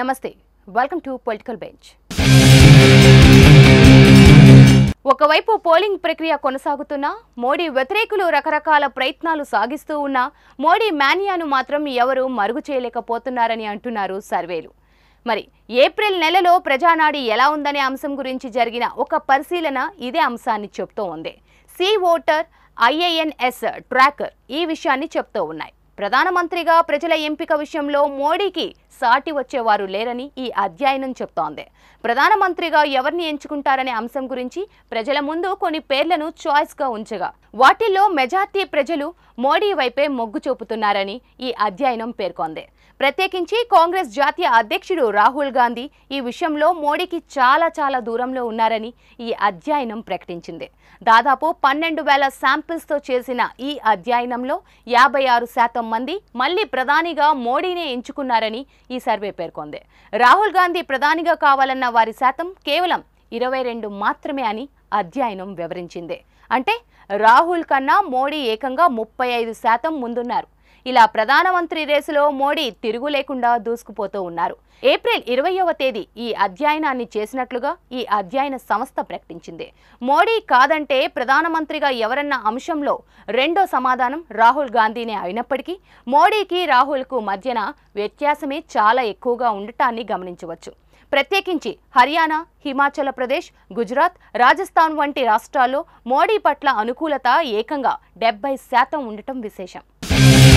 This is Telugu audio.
నమస్తే వెల్కమ్ టు పొలిటికల్ బెంచ్ ఒకవైపు పోలింగ్ ప్రక్రియ కొనసాగుతున్నా మోడీ వ్యతిరేకులు రకరకాల ప్రయత్నాలు సాగిస్తూ ఉన్నా మోడీ మానియాను మాత్రం ఎవరూ మరుగు చేయలేకపోతున్నారని అంటున్నారు సర్వేలు మరి ఏప్రిల్ నెలలో ప్రజానాడి ఎలా ఉందనే అంశం గురించి జరిగిన ఒక పరిశీలన ఇదే అంశాన్ని చెప్తూ ఉంది సి ఓటర్ ఐఏఎన్ఎస్ ట్రాకర్ ఈ విషయాన్ని చెప్తూ ఉన్నాయి ప్రధానమంత్రిగా ప్రజల ఎంపిక విషయంలో మోడీకి సాటి వచ్చేవారు లేరని ఈ అధ్యయనం చెప్తోంది ప్రధానమంత్రిగా ఎవరిని ఎంచుకుంటారనే అంశం గురించి ప్రజల ముందు కొన్ని పేర్లను చాయిస్గా ఉంచగా వాటిల్లో మెజార్టీ ప్రజలు మోడీ వైపే మొగ్గు చూపుతున్నారని ఈ అధ్యయనం పేర్కొంది ప్రత్యేకించి కాంగ్రెస్ జాతీయ అధ్యక్షుడు రాహుల్ గాంధీ ఈ విషయంలో మోడీకి చాలా చాలా దూరంలో ఉన్నారని ఈ అధ్యయనం ప్రకటించింది దాదాపు పన్నెండు వేల శాంపిల్స్తో చేసిన ఈ అధ్యయనంలో యాభై ఆరు శాతం శాతం మంది మళ్లీ ప్రధానిగా మోడీనే ఎంచుకున్నారని ఈ సర్వే పేర్కొంది రాహుల్ గాంధీ ప్రధానిగా కావాలన్న వారి శాతం కేవలం ఇరవై రెండు మాత్రమే అని అధ్యయనం వివరించింది అంటే రాహుల్ కన్నా మోడీ ఏకంగా ముప్పై ఐదు శాతం ముందున్నారు ఇలా ప్రధానమంత్రి రేసులో మోడీ తిరుగులేకుండా దూసుకుపోతూ ఉన్నారు ఏప్రిల్ ఇరవయవ తేదీ ఈ అధ్యయనాన్ని చేసినట్లుగా ఈ అధ్యయన సంస్థ ప్రకటించింది మోడీ కాదంటే ప్రధానమంత్రిగా ఎవరన్న అంశంలో రెండో సమాధానం రాహుల్ గాంధీనే అయినప్పటికీ మోడీకి రాహుల్కు మధ్యన వ్యత్యాసమే చాలా ఎక్కువగా ఉండటాన్ని గమనించవచ్చు ప్రత్యేకించి హర్యానా హిమాచల్ ప్రదేశ్ గుజరాత్ రాజస్థాన్ వంటి రాష్ట్రాల్లో మోడీ పట్ల అనుకూలత ఏకంగా డెబ్బై శాతం ఉండటం విశేషం